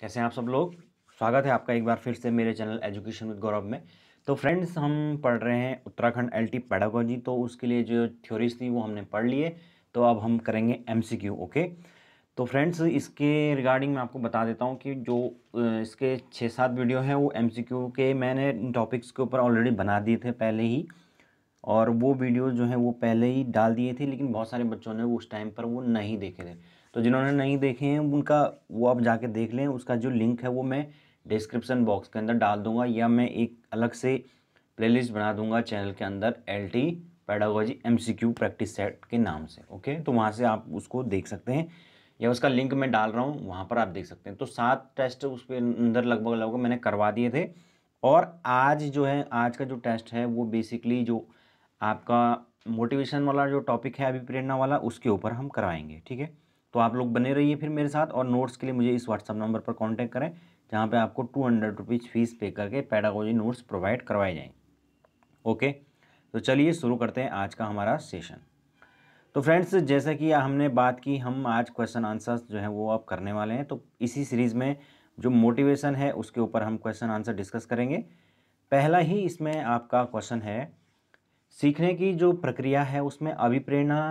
कैसे हैं आप सब लोग स्वागत है आपका एक बार फिर से मेरे चैनल एजुकेशन विद गौरव में तो फ्रेंड्स हम पढ़ रहे हैं उत्तराखंड एल टी पैडागोजी तो उसके लिए जो थ्योरीज थी वो हमने पढ़ लिए तो अब हम करेंगे एम सी क्यू ओके तो फ्रेंड्स इसके रिगार्डिंग मैं आपको बता देता हूँ कि जो इसके छः सात वीडियो हैं वो एम सी क्यू के मैंने इन टॉपिक्स के ऊपर ऑलरेडी बना दिए थे पहले ही और वो वीडियो जो है वो पहले ही डाल दिए थे लेकिन बहुत सारे बच्चों ने उस टाइम पर वो नहीं देखे थे तो जिन्होंने नहीं देखे हैं उनका वो आप जाके देख लें उसका जो लिंक है वो मैं डिस्क्रिप्सन बॉक्स के अंदर डाल दूंगा या मैं एक अलग से प्लेलिस्ट बना दूंगा चैनल के अंदर L T pedagogy M C Q practice set के नाम से ओके तो वहाँ से आप उसको देख सकते हैं या उसका लिंक मैं डाल रहा हूँ वहाँ पर आप देख सकते हैं तो सात टेस्ट उसके अंदर लगभग लगभग मैंने करवा दिए थे और आज जो है आज का जो टेस्ट है वो बेसिकली जो आपका मोटिवेशन वाला जो टॉपिक है अभी प्रेरणा वाला उसके ऊपर हम करवाएंगे ठीक है तो आप लोग बने रहिए फिर मेरे साथ और नोट्स के लिए मुझे इस व्हाट्सअप नंबर पर कॉन्टैक्ट करें जहाँ पर आपको टू हंड्रेड रुपीज़ फीस पे करके पैडागोजी नोट्स प्रोवाइड करवाए जाएंगे ओके तो चलिए शुरू करते हैं आज का हमारा सेशन तो फ्रेंड्स जैसा कि हमने बात की हम आज क्वेश्चन आंसर्स जो है वो आप करने वाले हैं तो इसी सीरीज़ में जो मोटिवेशन है उसके ऊपर हम क्वेश्चन आंसर डिस्कस करेंगे पहला ही इसमें आपका क्वेश्चन है सीखने की जो प्रक्रिया है उसमें अभिप्रेरणा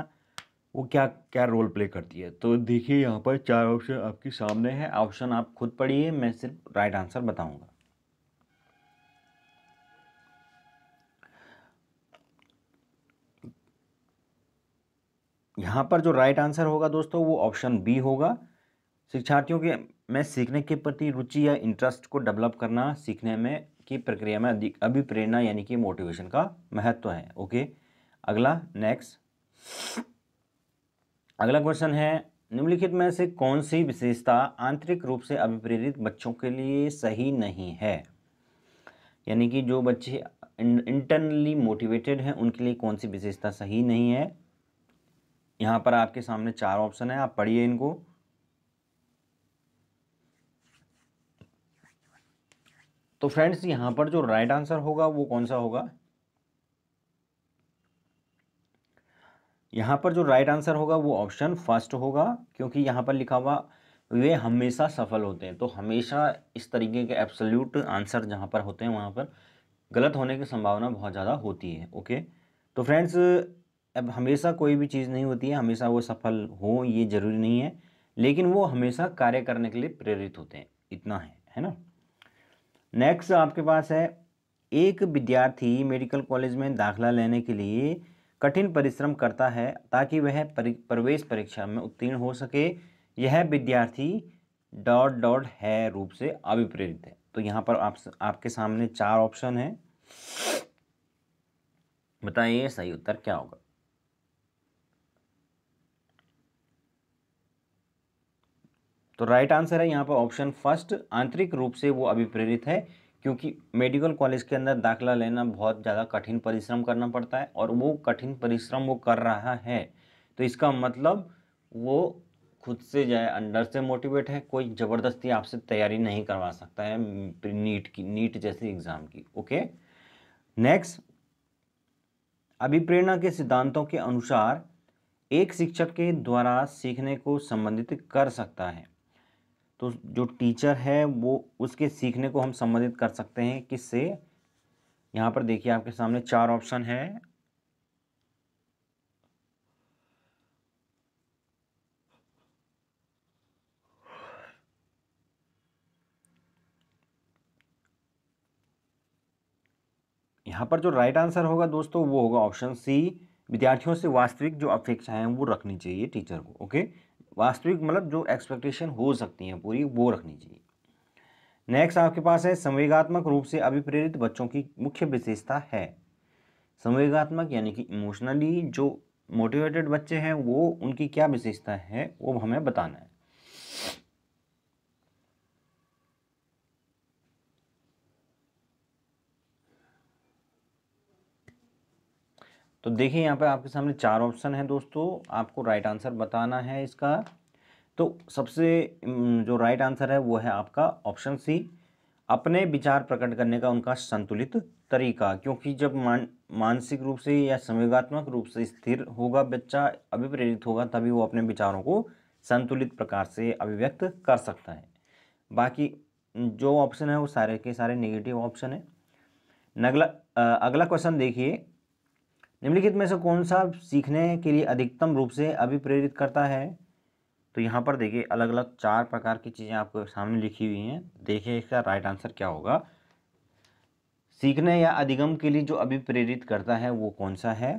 वो क्या क्या रोल प्ले करती है तो देखिए यहाँ पर चार ऑप्शन आपके सामने है ऑप्शन आप खुद पढ़िए मैं सिर्फ राइट आंसर बताऊंगा यहाँ पर जो राइट आंसर होगा दोस्तों वो ऑप्शन बी होगा शिक्षार्थियों के में सीखने के प्रति रुचि या इंटरेस्ट को डेवलप करना सीखने में की प्रक्रिया में अधिक अभिप्रेरणा यानी कि मोटिवेशन का महत्व है ओके अगला नेक्स्ट अगला क्वेश्चन है निम्नलिखित में से कौन सी विशेषता आंतरिक रूप से अभिप्रेरित बच्चों के लिए सही नहीं है यानी कि जो बच्चे इंटरनली मोटिवेटेड हैं उनके लिए कौन सी विशेषता सही नहीं है यहाँ पर आपके सामने चार ऑप्शन है आप पढ़िए इनको तो फ्रेंड्स यहाँ पर जो राइट right आंसर होगा वो कौन सा होगा यहाँ पर जो राइट आंसर होगा वो ऑप्शन फर्स्ट होगा क्योंकि यहाँ पर लिखा हुआ वे हमेशा सफल होते हैं तो हमेशा इस तरीके के एब्सोल्यूट आंसर जहाँ पर होते हैं वहाँ पर गलत होने की संभावना बहुत ज़्यादा होती है ओके तो फ्रेंड्स अब हमेशा कोई भी चीज़ नहीं होती है हमेशा वो सफल हो ये ज़रूरी नहीं है लेकिन वो हमेशा कार्य करने के लिए प्रेरित होते हैं इतना है है ना नेक्स्ट आपके पास है एक विद्यार्थी मेडिकल कॉलेज में दाखिला लेने के लिए कठिन परिश्रम करता है ताकि वह प्रवेश परीक्षा में उत्तीर्ण हो सके यह विद्यार्थी डॉट डॉट है रूप से अभिप्रेरित है तो यहाँ पर आप आपके सामने चार ऑप्शन हैं बताइए सही उत्तर क्या होगा तो राइट आंसर है यहाँ पर ऑप्शन फर्स्ट आंतरिक रूप से वो अभिप्रेरित है क्योंकि मेडिकल कॉलेज के अंदर दाखिला लेना बहुत ज़्यादा कठिन परिश्रम करना पड़ता है और वो कठिन परिश्रम वो कर रहा है तो इसका मतलब वो खुद से जाए अंडर अंदर से मोटिवेट है कोई ज़बरदस्ती आपसे तैयारी नहीं करवा सकता है नीट की नीट जैसी एग्ज़ाम की ओके नेक्स्ट अभिप्रेरणा के सिद्धांतों के अनुसार एक शिक्षक के द्वारा सीखने को संबंधित कर सकता है तो जो टीचर है वो उसके सीखने को हम संबंधित कर सकते हैं किससे यहाँ पर देखिए आपके सामने चार ऑप्शन है यहाँ पर जो राइट आंसर होगा दोस्तों वो होगा ऑप्शन सी विद्यार्थियों से वास्तविक जो अपेक्षाएं हैं वो रखनी चाहिए टीचर को ओके वास्तविक मतलब जो एक्सपेक्टेशन हो सकती हैं पूरी वो रखनी चाहिए नेक्स्ट आपके पास है संवेगात्मक रूप से अभिप्रेरित बच्चों की मुख्य विशेषता है संवेगात्मक यानी कि इमोशनली जो मोटिवेटेड बच्चे हैं वो उनकी क्या विशेषता है वो हमें बताना है तो देखिए यहाँ पे आपके सामने चार ऑप्शन है दोस्तों आपको राइट आंसर बताना है इसका तो सबसे जो राइट आंसर है वो है आपका ऑप्शन सी अपने विचार प्रकट करने का उनका संतुलित तरीका क्योंकि जब मान मानसिक रूप से या संवेगात्मक रूप से स्थिर होगा बच्चा अभिप्रेरित होगा तभी वो अपने विचारों को संतुलित प्रकार से अभिव्यक्त कर सकता है बाकी जो ऑप्शन है वो सारे के सारे नेगेटिव ऑप्शन है नगला अगला क्वेश्चन देखिए निम्नलिखित में से कौन सा सीखने के लिए अधिकतम रूप से अभिप्रेरित करता है तो यहाँ पर देखिए अलग अलग चार प्रकार की चीज़ें आपको सामने लिखी हुई हैं देखिए इसका राइट आंसर क्या होगा सीखने या अधिगम के लिए जो अभिप्रेरित करता है वो कौन सा है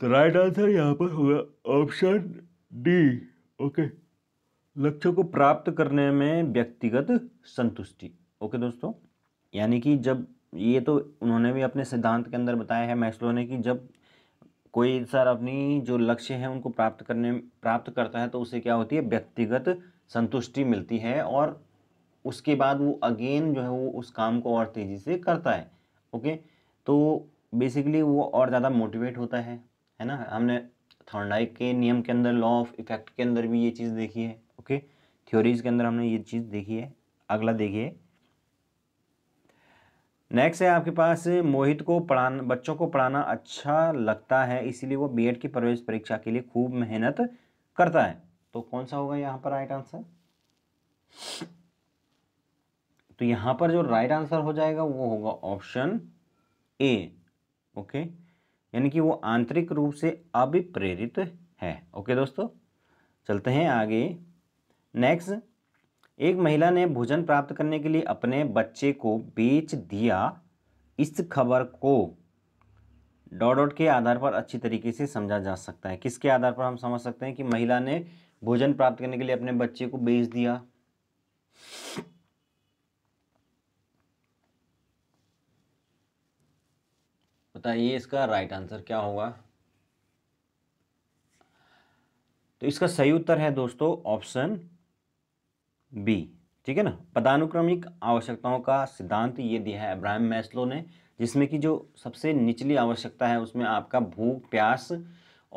तो राइट आंसर यहाँ पर होगा ऑप्शन डी ओके लक्ष्य को प्राप्त करने में व्यक्तिगत संतुष्टि ओके दोस्तों यानी कि जब ये तो उन्होंने भी अपने सिद्धांत के अंदर बताया है मैस्लो ने कि जब कोई सर अपनी जो लक्ष्य है उनको प्राप्त करने प्राप्त करता है तो उसे क्या होती है व्यक्तिगत संतुष्टि मिलती है और उसके बाद वो अगेन जो है वो उस काम को और तेज़ी से करता है ओके तो बेसिकली वो और ज़्यादा मोटिवेट होता है है ना हमने थॉर्नडाइक के नियम के अंदर लॉ ऑफ इफेक्ट के अंदर भी ये चीज़ देखी है ओके थ्योरीज के अंदर हमने ये चीज़ देखी है अगला देखिए नेक्स्ट है आपके पास मोहित को पढ़ाना बच्चों को पढ़ाना अच्छा लगता है इसीलिए वो बीएड की प्रवेश परीक्षा के लिए खूब मेहनत करता है तो कौन सा होगा यहाँ पर राइट आंसर तो यहाँ पर जो राइट आंसर हो जाएगा वो होगा ऑप्शन ए ओके यानी कि वो आंतरिक रूप से अभिप्रेरित है ओके दोस्तों चलते हैं आगे नेक्स्ट एक महिला ने भोजन प्राप्त करने के लिए अपने बच्चे को बेच दिया इस खबर को डॉट डॉट के आधार पर अच्छी तरीके से समझा जा सकता है किसके आधार पर हम समझ सकते हैं कि महिला ने भोजन प्राप्त करने के लिए अपने बच्चे को बेच दिया बताइए इसका राइट आंसर क्या होगा तो इसका सही उत्तर है दोस्तों ऑप्शन बी ठीक है ना पदानुक्रमिक आवश्यकताओं का सिद्धांत ये दिया है अब्राहम मैस्लो ने जिसमें कि जो सबसे निचली आवश्यकता है उसमें आपका भूख प्यास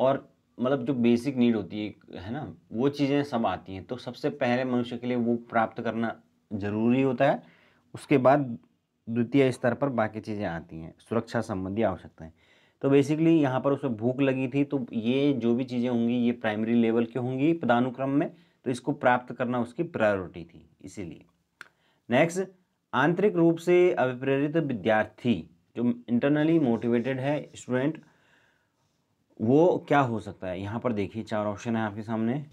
और मतलब जो बेसिक नीड होती है है ना वो चीज़ें सब आती हैं तो सबसे पहले मनुष्य के लिए वो प्राप्त करना ज़रूरी होता है उसके बाद द्वितीय स्तर पर बाकी चीज़ें आती हैं सुरक्षा संबंधी आवश्यकताएँ तो बेसिकली यहाँ पर उसमें भूख लगी थी तो ये जो भी चीज़ें होंगी ये प्राइमरी लेवल की होंगी पदानुक्रम में तो इसको प्राप्त करना उसकी प्रायोरिटी थी इसीलिए नेक्स्ट आंतरिक रूप से अभिप्रेरित विद्यार्थी जो इंटरनली मोटिवेटेड है स्टूडेंट वो क्या हो सकता है यहाँ पर देखिए चार ऑप्शन है आपके सामने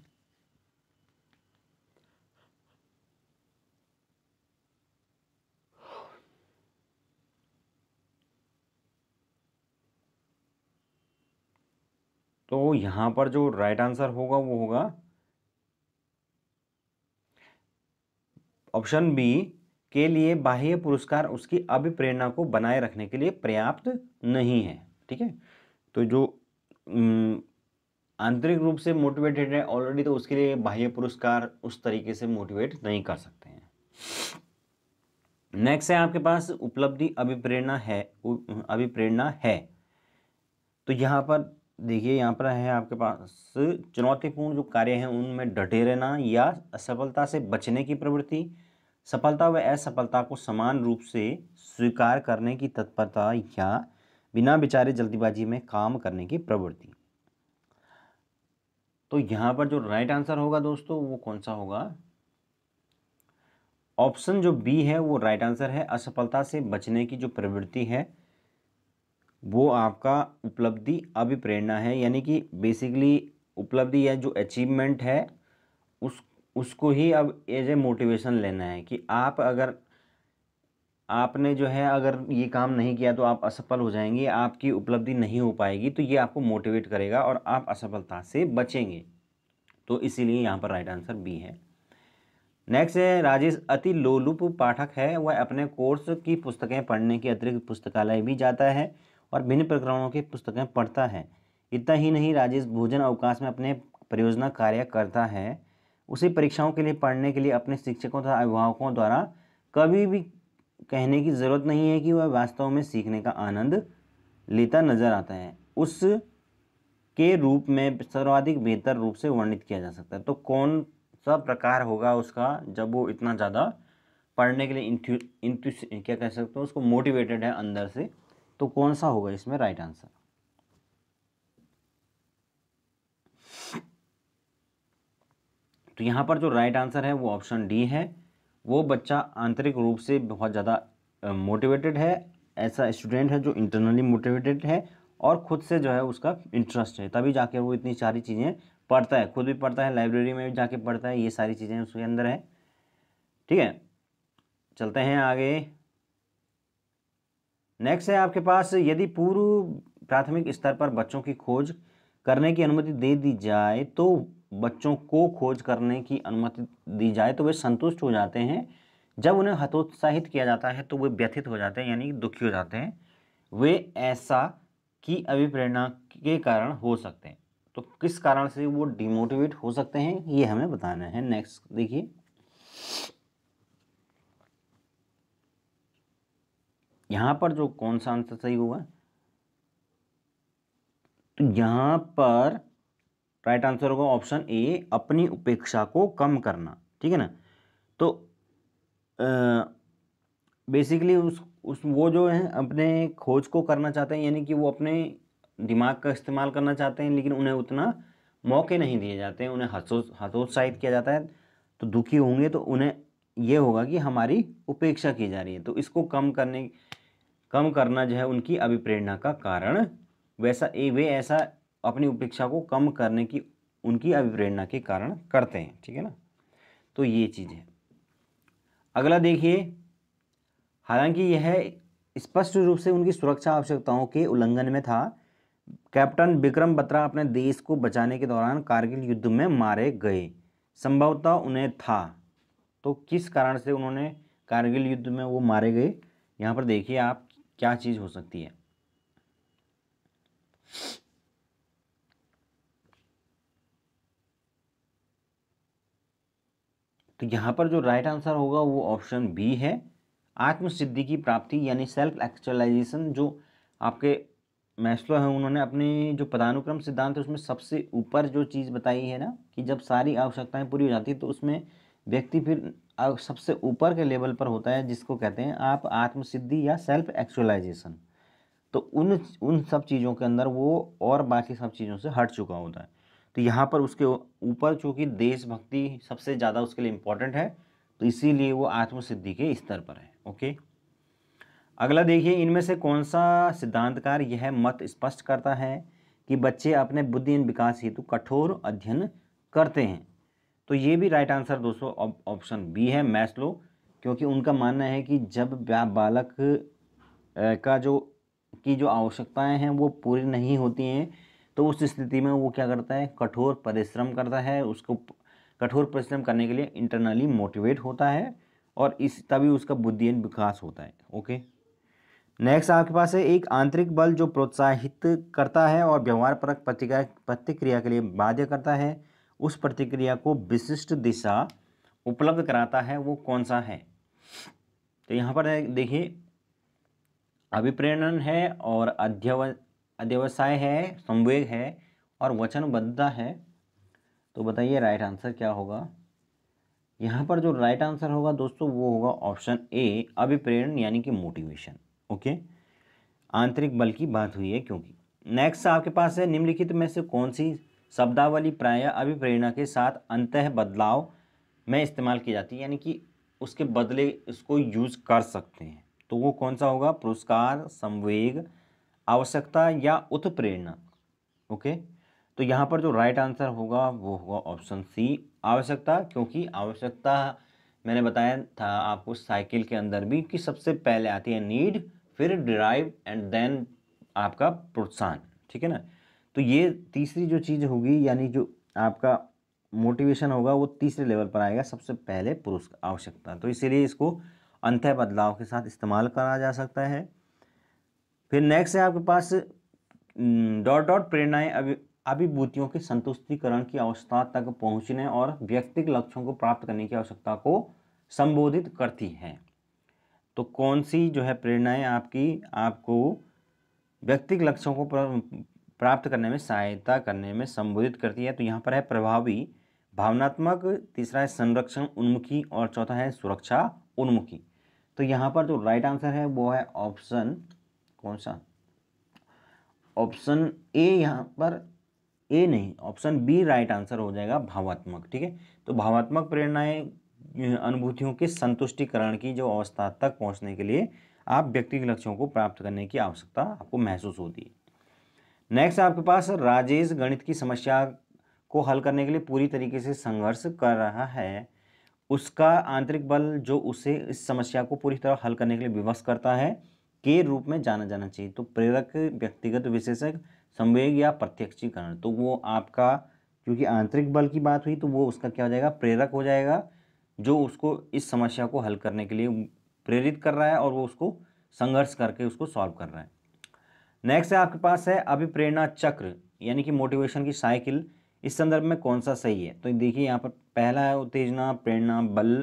तो यहाँ पर जो राइट आंसर होगा वो होगा ऑप्शन बी के लिए बाह्य पुरस्कार उसकी अभिप्रेरणा को बनाए रखने के लिए पर्याप्त नहीं है ठीक है तो जो आंतरिक रूप से मोटिवेटेड है ऑलरेडी तो उसके लिए बाह्य पुरस्कार उस तरीके से मोटिवेट नहीं कर सकते हैं नेक्स्ट है आपके पास उपलब्धि अभिप्रेरणा है अभिप्रेरणा है तो यहाँ पर देखिए यहाँ पर है आपके पास चुनौतीपूर्ण जो कार्य हैं उनमें डटे रहना या असफलता से बचने की प्रवृत्ति सफलता व असफलता को समान रूप से स्वीकार करने की तत्परता या बिना विचारे जल्दीबाजी में काम करने की प्रवृत्ति तो यहां पर जो राइट आंसर होगा दोस्तों वो कौन सा होगा ऑप्शन जो बी है वो राइट आंसर है असफलता से बचने की जो प्रवृत्ति है वो आपका उपलब्धि अभिप्रेरणा है यानी कि बेसिकली उपलब्धि या जो अचीवमेंट है उस उसको ही अब एज ए मोटिवेशन लेना है कि आप अगर आपने जो है अगर ये काम नहीं किया तो आप असफल हो जाएंगे आपकी उपलब्धि नहीं हो पाएगी तो ये आपको मोटिवेट करेगा और आप असफलता से बचेंगे तो इसीलिए यहाँ पर राइट आंसर बी है नेक्स्ट है राजेश अति लोलुप पाठक है वह अपने कोर्स की पुस्तकें पढ़ने के अतिरिक्त पुस्तकालय भी जाता है और भिन्न प्रकरणों की पुस्तकें पढ़ता है इतना ही नहीं राजेश भोजन अवकाश में अपने परियोजना कार्य करता है उसे परीक्षाओं के लिए पढ़ने के लिए अपने शिक्षकों तथा अभिभावकों द्वारा कभी भी कहने की ज़रूरत नहीं है कि वह वास्तव में सीखने का आनंद लेता नजर आता है उस के रूप में सर्वाधिक बेहतर रूप से वर्णित किया जा सकता है तो कौन सा प्रकार होगा उसका जब वो इतना ज़्यादा पढ़ने के लिए इंथ्यू इंथ्यू क्या कह सकते हो उसको मोटिवेटेड है अंदर से तो कौन सा होगा इसमें राइट आंसर तो यहाँ पर जो राइट आंसर है वो ऑप्शन डी है वो बच्चा आंतरिक रूप से बहुत ज़्यादा मोटिवेटेड है ऐसा स्टूडेंट है जो इंटरनली मोटिवेटेड है और ख़ुद से जो है उसका इंटरेस्ट है तभी जाके वो इतनी सारी चीज़ें पढ़ता है खुद भी पढ़ता है लाइब्रेरी में भी जाके पढ़ता है ये सारी चीज़ें उसके अंदर है ठीक है चलते हैं आगे नेक्स्ट है आपके पास यदि पूर्व प्राथमिक स्तर पर बच्चों की खोज करने की अनुमति दे दी जाए तो बच्चों को खोज करने की अनुमति दी जाए तो वे संतुष्ट हो जाते हैं जब उन्हें हतोत्साहित किया जाता है तो वे व्यथित हो जाते हैं यानी दुखी हो जाते हैं वे ऐसा की अभिप्रेरणा के कारण हो सकते हैं तो किस कारण से वो डिमोटिवेट हो सकते हैं ये हमें बताना है नेक्स्ट देखिए यहाँ पर जो कौन सा आंसर सही होगा तो यहाँ पर राइट आंसर होगा ऑप्शन ए अपनी उपेक्षा को कम करना ठीक है ना तो बेसिकली उस उस वो जो है अपने खोज को करना चाहते हैं यानी कि वो अपने दिमाग का इस्तेमाल करना चाहते हैं लेकिन उन्हें उतना मौके नहीं दिए जाते हैं उन्हें हतोत्साहित किया जाता है तो दुखी होंगे तो उन्हें ये होगा कि हमारी उपेक्षा की जा रही है तो इसको कम करने कम करना जो है उनकी अभिप्रेरणा का कारण वैसा ए वे ऐसा अपनी उपेक्षा को कम करने की उनकी अभिप्रेरणा के कारण करते हैं ठीक है ना तो ये चीज़ है अगला देखिए हालांकि यह स्पष्ट रूप से उनकी सुरक्षा आवश्यकताओं के उल्लंघन में था कैप्टन विक्रम बत्रा अपने देश को बचाने के दौरान कारगिल युद्ध में मारे गए संभवतः उन्हें था तो किस कारण से उन्होंने कारगिल युद्ध में वो मारे गए यहाँ पर देखिए आप क्या चीज़ हो सकती है तो यहाँ पर जो राइट आंसर होगा वो ऑप्शन बी है आत्मसिद्धि की प्राप्ति यानी सेल्फ एक्चुअलाइजेशन जो आपके मैस्लो हैं उन्होंने अपने जो पदानुक्रम सिद्धांत है उसमें सबसे ऊपर जो चीज़ बताई है ना कि जब सारी आवश्यकताएं पूरी हो जाती है तो उसमें व्यक्ति फिर सबसे ऊपर के लेवल पर होता है जिसको कहते हैं आप आत्मसिद्धि या सेल्फ एक्चुअलाइजेशन तो उन उन सब चीज़ों के अंदर वो और बाकी सब चीज़ों से हट चुका होता है तो यहाँ पर उसके ऊपर चूँकि देशभक्ति सबसे ज़्यादा उसके लिए इम्पॉर्टेंट है तो इसीलिए वो आत्मसिद्धि के स्तर पर है ओके अगला देखिए इनमें से कौन सा सिद्धांतकार यह मत स्पष्ट करता है कि बच्चे अपने बुद्धि बुद्धिहीन विकास हेतु कठोर अध्ययन करते हैं तो ये भी राइट आंसर दोस्तों ऑप्शन उप, बी है मैस्लो क्योंकि उनका मानना है कि जब बालक का जो की जो आवश्यकताएं हैं वो पूरी नहीं होती हैं तो उस स्थिति में वो क्या करता है कठोर परिश्रम करता है उसको कठोर परिश्रम करने के लिए इंटरनली मोटिवेट होता है और इस तभी उसका बुद्धियन विकास होता है ओके नेक्स्ट आपके पास है एक आंतरिक बल जो प्रोत्साहित करता है और व्यवहार परक प्रतिक्रिया प्रतिक्रिया के लिए बाध्य करता है उस प्रतिक्रिया को विशिष्ट दिशा उपलब्ध कराता है वो कौन सा है तो यहाँ पर देखिए अभिप्रेरण है और अध्यव अध्यवसाय है संवेग है और वचनबद्धता है तो बताइए राइट आंसर क्या होगा यहाँ पर जो राइट आंसर होगा दोस्तों वो होगा ऑप्शन ए अभिप्रेरण यानी कि मोटिवेशन ओके आंतरिक बल की बात हुई है क्योंकि नेक्स्ट आपके पास है निम्नलिखित में से कौन सी शब्दावली प्राय अभिप्रेरणा के साथ अंत बदलाव में इस्तेमाल की जाती है यानी कि उसके बदले इसको यूज कर सकते हैं तो वो कौन सा होगा पुरस्कार संवेग आवश्यकता या उत्प्रेरणा ओके तो यहाँ पर जो राइट आंसर होगा वो होगा ऑप्शन सी आवश्यकता क्योंकि आवश्यकता मैंने बताया था आपको साइकिल के अंदर भी कि सबसे पहले आती है नीड फिर डिराइव एंड देन आपका प्रोत्साहन ठीक है ना तो ये तीसरी जो चीज़ होगी यानी जो आपका मोटिवेशन होगा वो तीसरे लेवल पर आएगा सबसे पहले पुरुष आवश्यकता तो इसीलिए इसको अंतः बदलाव के साथ इस्तेमाल करा जा सकता है फिर नेक्स्ट है आपके पास डॉट डॉट प्रेरणाएं अभि अभिभूतियों के संतुष्टिकरण की अवस्था तक पहुंचने और व्यक्तिक लक्ष्यों को प्राप्त करने की आवश्यकता को संबोधित करती हैं तो कौन सी जो है प्रेरणाएं आपकी आपको व्यक्तिक लक्ष्यों को प्राप्त करने में सहायता करने में संबोधित करती है तो यहाँ पर है प्रभावी भावनात्मक तीसरा है संरक्षण उन्मुखी और चौथा है सुरक्षा उन्मुखी तो यहाँ पर जो राइट आंसर है वो है ऑप्शन कौन सा ऑप्शन ए यहाँ पर ए नहीं ऑप्शन बी राइट आंसर हो जाएगा भावात्मक ठीक है तो भावात्मक प्रेरणाएं अनुभूतियों के संतुष्टिकरण की जो अवस्था तक पहुंचने के लिए आप व्यक्तिगत लक्ष्यों को प्राप्त करने की आवश्यकता आपको महसूस होती है नेक्स्ट आपके पास राजेश गणित की समस्या को हल करने के लिए पूरी तरीके से संघर्ष कर रहा है उसका आंतरिक बल जो उसे इस समस्या को पूरी तरह हल करने के लिए विवश करता है के रूप में जाना जाना चाहिए तो प्रेरक व्यक्तिगत विशेषक संवेग या प्रत्यक्षीकरण तो वो आपका क्योंकि आंतरिक बल की बात हुई तो वो उसका क्या हो जाएगा प्रेरक हो जाएगा जो उसको इस समस्या को हल करने के लिए प्रेरित कर रहा है और वो उसको संघर्ष करके उसको सॉल्व कर रहा है नेक्स्ट है आपके पास है अभिप्रेरणा चक्र यानी कि मोटिवेशन की साइकिल इस संदर्भ में कौन सा सही है तो देखिए यहाँ पर पहला है उत्तेजना प्रेरणा बल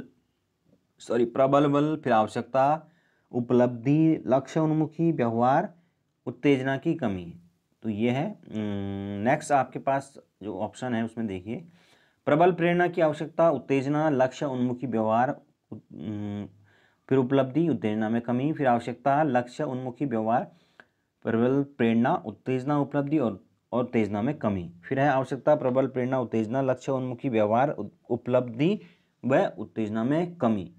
सॉरी प्रबल बल फिर आवश्यकता उपलब्धि लक्ष्य उन्मुखी व्यवहार उत्तेजना की कमी तो ये है नेक्स्ट आपके पास जो ऑप्शन है उसमें देखिए प्रबल प्रेरणा की आवश्यकता उत्तेजना लक्ष्य उन्मुखी व्यवहार फिर उपलब्धि उत्तेजना में कमी फिर आवश्यकता लक्ष्य उन्मुखी व्यवहार प्रबल प्रेरणा उत्तेजना उपलब्धि और और उत्तेजना में कमी फिर है आवश्यकता प्रबल प्रेरणा उत्तेजना लक्ष्य उन्मुखी व्यवहार उपलब्धि व उत्तेजना में कमी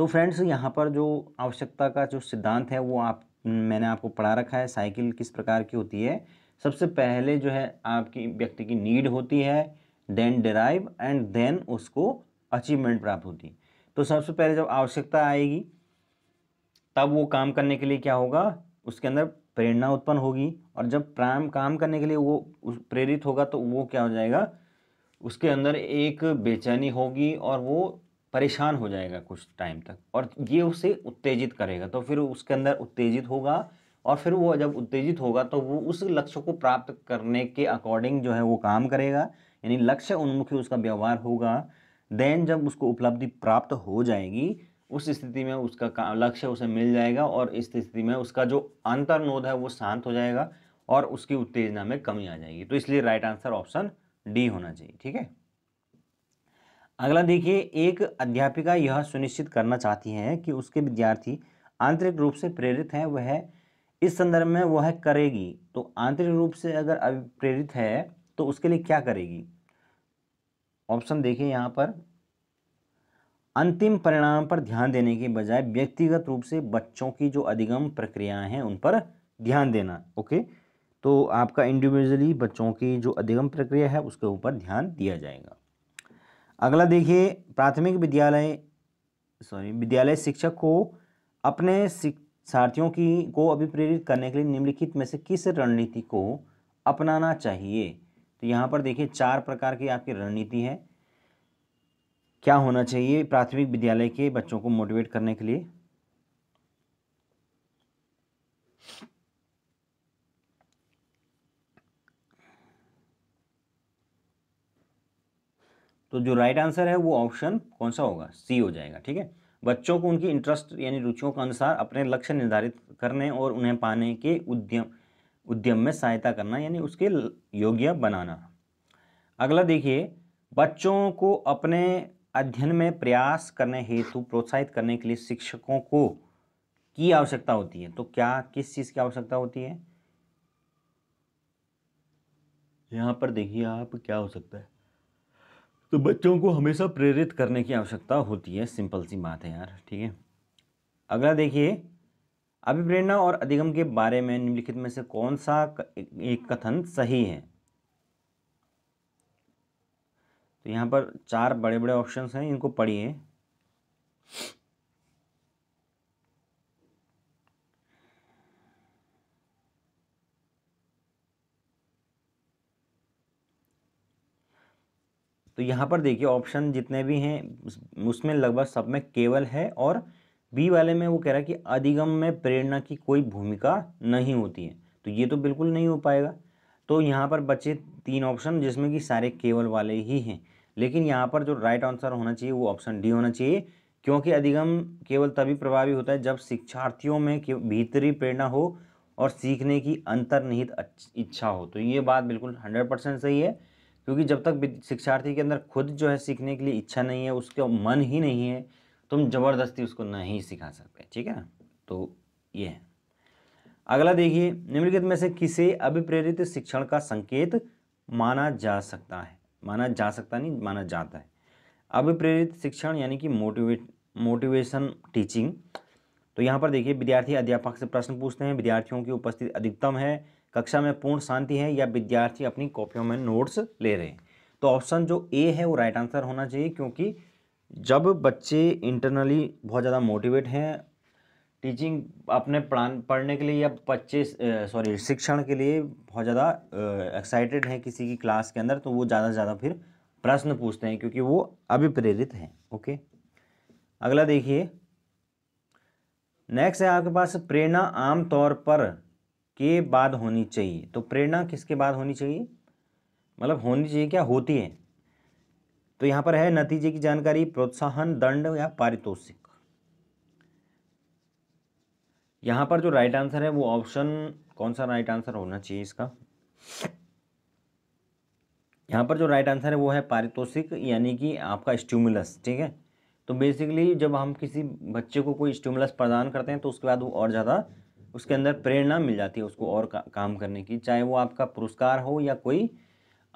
तो फ्रेंड्स यहाँ पर जो आवश्यकता का जो सिद्धांत है वो आप मैंने आपको पढ़ा रखा है साइकिल किस प्रकार की होती है सबसे पहले जो है आपकी व्यक्ति की नीड होती है देन डिराइव एंड देन उसको अचीवमेंट प्राप्त होती है तो सबसे पहले जब आवश्यकता आएगी तब वो काम करने के लिए क्या होगा उसके अंदर प्रेरणा उत्पन्न होगी और जब प्राम काम करने के लिए वो प्रेरित होगा तो वो क्या हो जाएगा उसके अंदर एक बेचैनी होगी और वो परेशान हो जाएगा कुछ टाइम तक और ये उसे उत्तेजित करेगा तो फिर उसके अंदर उत्तेजित होगा और फिर वो जब उत्तेजित होगा तो वो उस लक्ष्य को प्राप्त करने के अकॉर्डिंग जो है वो काम करेगा यानी लक्ष्य उन्मुखी उसका व्यवहार होगा देन जब उसको उपलब्धि प्राप्त हो जाएगी उस स्थिति में उसका लक्ष्य उसे मिल जाएगा और इस स्थिति में उसका जो अंतर्नोद है वो शांत हो जाएगा और उसकी उत्तेजना में कमी आ जाएगी तो इसलिए राइट आंसर ऑप्शन डी होना चाहिए ठीक है अगला देखिए एक अध्यापिका यह सुनिश्चित करना चाहती है कि उसके विद्यार्थी आंतरिक रूप से प्रेरित हैं वह इस संदर्भ में वह करेगी तो आंतरिक रूप से अगर प्रेरित है तो उसके लिए क्या करेगी ऑप्शन देखिए यहाँ पर अंतिम परिणाम पर ध्यान देने के बजाय व्यक्तिगत रूप से बच्चों की जो अधिगम प्रक्रियाएं हैं उन पर ध्यान देना ओके तो आपका इंडिविजुअली बच्चों की जो अधिगम प्रक्रिया है उसके ऊपर ध्यान दिया जाएगा अगला देखिए प्राथमिक विद्यालय सॉरी विद्यालय शिक्षक को अपने साथियों की को अभिप्रेरित करने के लिए निम्नलिखित में से किस रणनीति को अपनाना चाहिए तो यहाँ पर देखिए चार प्रकार की आपकी रणनीति है क्या होना चाहिए प्राथमिक विद्यालय के बच्चों को मोटिवेट करने के लिए तो जो राइट आंसर है वो ऑप्शन कौन सा होगा सी हो जाएगा ठीक है बच्चों को उनकी इंटरेस्ट यानी रुचियों के अनुसार अपने लक्ष्य निर्धारित करने और उन्हें पाने के उद्यम उद्यम में सहायता करना यानी उसके योग्य बनाना अगला देखिए बच्चों को अपने अध्ययन में प्रयास करने हेतु प्रोत्साहित करने के लिए शिक्षकों को की आवश्यकता होती है तो क्या किस चीज़ की आवश्यकता होती है यहाँ पर देखिए आप क्या हो सकता है तो बच्चों को हमेशा प्रेरित करने की आवश्यकता होती है सिंपल सी बात है यार ठीक है अगला देखिए अभिप्रेरणा और अधिगम के बारे में निम्नलिखित में से कौन सा एक कथन सही है तो यहाँ पर चार बड़े बड़े ऑप्शंस हैं इनको पढ़िए तो यहाँ पर देखिए ऑप्शन जितने भी हैं उसमें लगभग सब में केवल है और बी वाले में वो कह रहा है कि अधिगम में प्रेरणा की कोई भूमिका नहीं होती है तो ये तो बिल्कुल नहीं हो पाएगा तो यहाँ पर बचे तीन ऑप्शन जिसमें कि सारे केवल वाले ही हैं लेकिन यहाँ पर जो राइट आंसर होना चाहिए वो ऑप्शन डी होना चाहिए क्योंकि अधिगम केवल तभी प्रभावी होता है जब शिक्षार्थियों में भीतरी प्रेरणा हो और सीखने की अंतर्निहित इच्छा हो तो ये बात बिल्कुल हंड्रेड परसेंट सही है क्योंकि जब तक शिक्षार्थी के अंदर खुद जो है सीखने के लिए इच्छा नहीं है उसका मन ही नहीं है तुम ज़बरदस्ती उसको नहीं सिखा सकते ठीक है तो ये है अगला देखिए निम्नलिखित में से किसे अभिप्रेरित शिक्षण का संकेत माना जा सकता है माना जा सकता नहीं माना जाता है अभिप्रेरित शिक्षण यानी कि मोटिवेट मोटिवेशन टीचिंग तो यहाँ पर देखिए विद्यार्थी अध्यापक से प्रश्न पूछते हैं विद्यार्थियों की उपस्थिति अधिकतम है कक्षा में पूर्ण शांति है या विद्यार्थी अपनी कॉपियों में नोट्स ले रहे हैं तो ऑप्शन जो ए है वो राइट आंसर होना चाहिए क्योंकि जब बच्चे इंटरनली बहुत ज़्यादा मोटिवेट हैं टीचिंग अपने प्लान पढ़ने के लिए या बच्चे सॉरी शिक्षण के लिए बहुत ज़्यादा एक्साइटेड हैं किसी की क्लास के अंदर तो वो ज़्यादा से ज़्यादा फिर प्रश्न पूछते हैं क्योंकि वो अभिप्रेरित हैं ओके अगला देखिए नेक्स्ट है आपके पास प्रेरणा आमतौर पर के बाद होनी चाहिए तो प्रेरणा किसके बाद होनी चाहिए मतलब होनी चाहिए क्या होती है तो यहाँ पर है नतीजे की जानकारी प्रोत्साहन दंड या पारितोषिक यहाँ पर जो राइट आंसर है वो ऑप्शन कौन सा राइट आंसर होना चाहिए इसका यहाँ पर जो राइट आंसर है वो है पारितोषिक यानी कि आपका स्टूमुलस ठीक है तो बेसिकली जब हम किसी बच्चे को कोई स्टूमुलस प्रदान करते हैं तो उसके बाद वो और ज़्यादा उसके अंदर प्रेरणा मिल जाती है उसको और का, काम करने की चाहे वो आपका पुरस्कार हो या कोई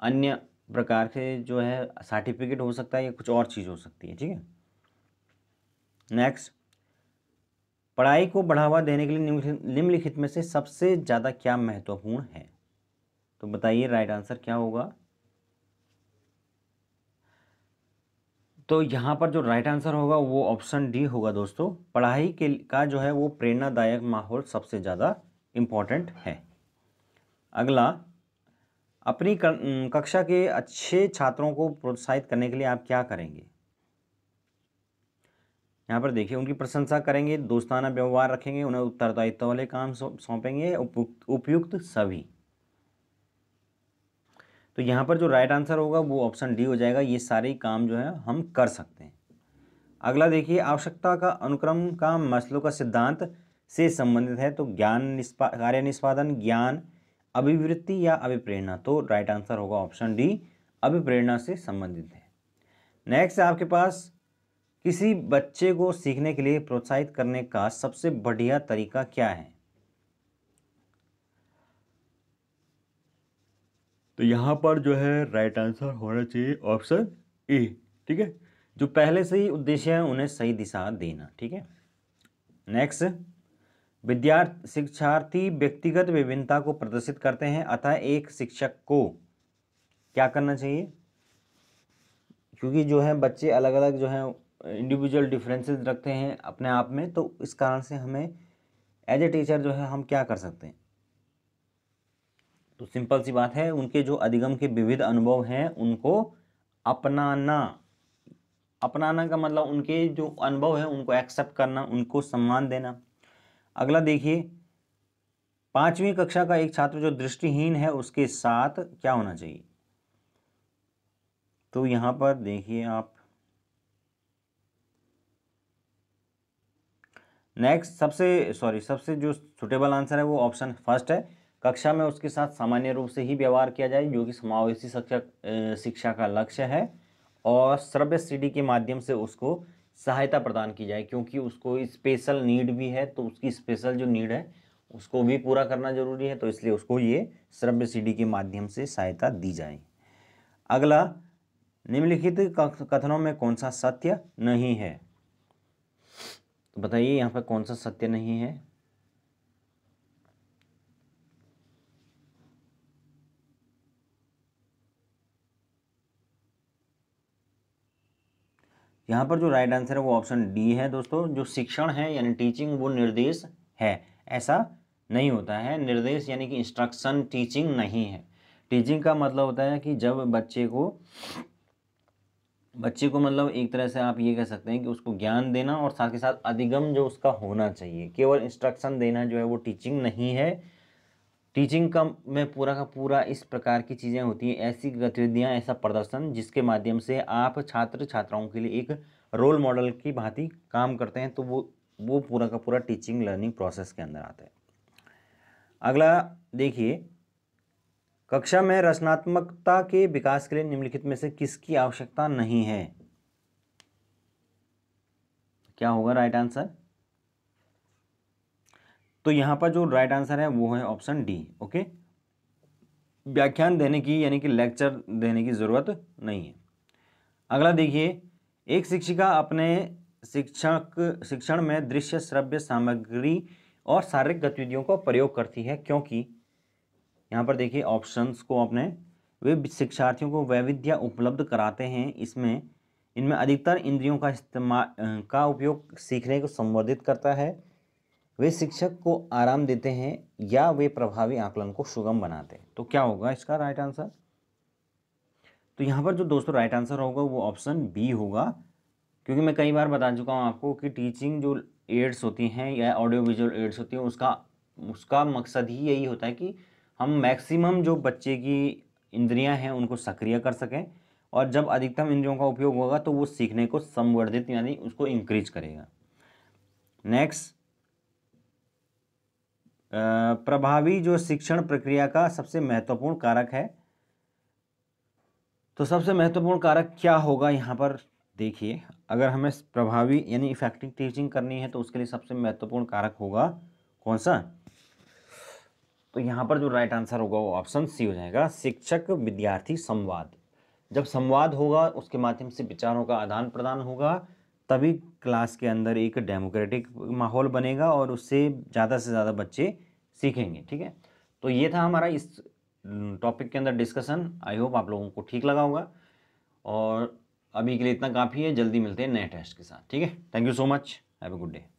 अन्य प्रकार से जो है सर्टिफिकेट हो सकता है या कुछ और चीज़ हो सकती है ठीक है नेक्स्ट पढ़ाई को बढ़ावा देने के लिए निम्नलिखित में से सबसे ज़्यादा क्या महत्वपूर्ण है तो बताइए राइट आंसर क्या होगा तो यहाँ पर जो राइट आंसर होगा वो ऑप्शन डी होगा दोस्तों पढ़ाई के का जो है वो प्रेरणादायक माहौल सबसे ज़्यादा इम्पॉर्टेंट है अगला अपनी कक्षा के अच्छे छात्रों को प्रोत्साहित करने के लिए आप क्या करेंगे यहाँ पर देखिए उनकी प्रशंसा करेंगे दोस्ताना व्यवहार रखेंगे उन्हें उत्तरदायित्व वाले काम सौंपेंगे उपयुक्त सभी तो यहाँ पर जो राइट आंसर होगा वो ऑप्शन डी हो जाएगा ये सारे काम जो है हम कर सकते हैं अगला देखिए आवश्यकता का अनुक्रम का मसलों का सिद्धांत से संबंधित है तो ज्ञान निष्पा कार्य निष्पादन ज्ञान अभिवृत्ति या अभिप्रेरणा तो राइट आंसर होगा ऑप्शन डी अभिप्रेरणा से संबंधित है नेक्स्ट आपके पास किसी बच्चे को सीखने के लिए प्रोत्साहित करने का सबसे बढ़िया तरीका क्या है तो यहाँ पर जो है राइट आंसर होना चाहिए ऑप्शन ए ठीक है जो पहले से ही उद्देश्य है उन्हें सही दिशा देना ठीक है नेक्स्ट विद्यार्थी शिक्षार्थी व्यक्तिगत विभिन्नता को प्रदर्शित करते हैं अतः एक शिक्षक को क्या करना चाहिए क्योंकि जो है बच्चे अलग अलग जो है इंडिविजुअल डिफरेंसेस रखते हैं अपने आप में तो इस कारण से हमें एज ए टीचर जो है हम क्या कर सकते हैं तो सिंपल सी बात है उनके जो अधिगम के विविध अनुभव हैं उनको अपनाना अपनाना का मतलब उनके जो अनुभव है उनको एक्सेप्ट करना उनको सम्मान देना अगला देखिए पाँचवीं कक्षा का एक छात्र जो दृष्टिहीन है उसके साथ क्या होना चाहिए तो यहाँ पर देखिए आप नेक्स्ट सबसे सॉरी सबसे जो सुटेबल आंसर है वो ऑप्शन फर्स्ट है कक्षा में उसके साथ सामान्य रूप से ही व्यवहार किया जाए जो कि समावेशी शिक्षा शिक्षा का लक्ष्य है और सर्व्य सीडी के माध्यम से उसको सहायता प्रदान की जाए क्योंकि उसको स्पेशल नीड भी है तो उसकी स्पेशल जो नीड है उसको भी पूरा करना जरूरी है तो इसलिए उसको ये श्रव्य सीडी के माध्यम से सहायता दी जाए अगला निम्नलिखित कथनों में कौन सा सत्य नहीं है तो बताइए यहाँ पर कौन सा सत्य नहीं है यहाँ पर जो राइट right आंसर है वो ऑप्शन डी है दोस्तों जो शिक्षण है यानी टीचिंग वो निर्देश है ऐसा नहीं होता है निर्देश यानी कि इंस्ट्रक्शन टीचिंग नहीं है टीचिंग का मतलब होता है कि जब बच्चे को बच्चे को मतलब एक तरह से आप ये कह सकते हैं कि उसको ज्ञान देना और साथ के साथ अधिगम जो उसका होना चाहिए केवल इंस्ट्रक्शन देना जो है वो टीचिंग नहीं है टीचिंग का में पूरा का पूरा इस प्रकार की चीज़ें होती हैं ऐसी गतिविधियां ऐसा प्रदर्शन जिसके माध्यम से आप छात्र छात्राओं के लिए एक रोल मॉडल की भांति काम करते हैं तो वो वो पूरा का पूरा टीचिंग लर्निंग प्रोसेस के अंदर आता है अगला देखिए कक्षा में रचनात्मकता के विकास के लिए निम्नलिखित में से किसकी आवश्यकता नहीं है क्या होगा राइट आंसर तो यहाँ पर जो राइट आंसर है वो है ऑप्शन डी ओके व्याख्यान देने की यानी कि लेक्चर देने की ज़रूरत नहीं है अगला देखिए एक शिक्षिका अपने शिक्षक शिक्षण में दृश्य श्रव्य सामग्री और शारीरिक गतिविधियों का प्रयोग करती है क्योंकि यहाँ पर देखिए ऑप्शंस को अपने वे शिक्षार्थियों को वैविध्य उपलब्ध कराते हैं इसमें इनमें अधिकतर इंद्रियों का इस्तेमाल का उपयोग सीखने को संवर्धित करता है वे शिक्षक को आराम देते हैं या वे प्रभावी आकलन को सुगम बनाते हैं तो क्या होगा इसका राइट आंसर तो यहाँ पर जो दोस्तों राइट आंसर होगा वो ऑप्शन बी होगा क्योंकि मैं कई बार बता चुका हूँ आपको कि टीचिंग जो एड्स होती हैं या ऑडियो विजुअल एड्स होती हैं उसका उसका मकसद ही यही होता है कि हम मैक्सिमम जो बच्चे की इंद्रियां हैं उनको सक्रिय कर सकें और जब अधिकतम इंद्रियों का उपयोग होगा तो वो सीखने को संवर्धित यानी उसको इंक्रीज करेगा नेक्स्ट प्रभावी जो शिक्षण प्रक्रिया का सबसे महत्वपूर्ण कारक है तो सबसे महत्वपूर्ण कारक क्या होगा यहाँ पर देखिए अगर हमें प्रभावी यानी इफेक्टिव टीचिंग करनी है तो उसके लिए सबसे महत्वपूर्ण कारक होगा कौन सा तो यहाँ पर जो राइट आंसर होगा वो ऑप्शन सी हो जाएगा शिक्षक विद्यार्थी संवाद जब संवाद होगा उसके माध्यम से विचारों का आदान प्रदान होगा तभी क्लास के अंदर एक डेमोक्रेटिक माहौल बनेगा और उससे ज़्यादा से ज़्यादा बच्चे सीखेंगे ठीक है तो ये था हमारा इस टॉपिक के अंदर डिस्कशन आई होप आप लोगों को ठीक लगा होगा और अभी के लिए इतना काफ़ी है जल्दी मिलते हैं नए टेस्ट के साथ ठीक है thank you so much have a good day